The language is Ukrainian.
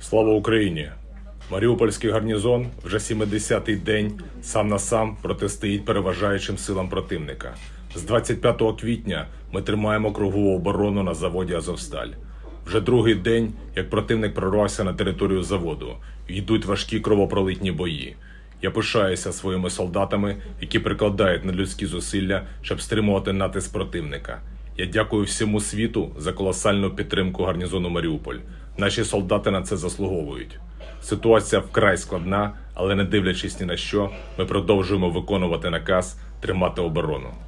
Слава Україні! Маріупольський гарнізон вже 70-й день сам на сам протистоїть переважаючим силам противника. З 25 квітня ми тримаємо кругову оборону на заводі Азовсталь. Вже другий день, як противник прорвався на територію заводу, йдуть важкі кровопролитні бої. Я пишаюся своїми солдатами, які прикладають надлюдські зусилля, щоб стримувати натиск противника. Я дякую всьому світу за колосальну підтримку гарнізону Маріуполь. Наші солдати на це заслуговують. Ситуація вкрай складна, але не дивлячись ні на що, ми продовжуємо виконувати наказ тримати оборону.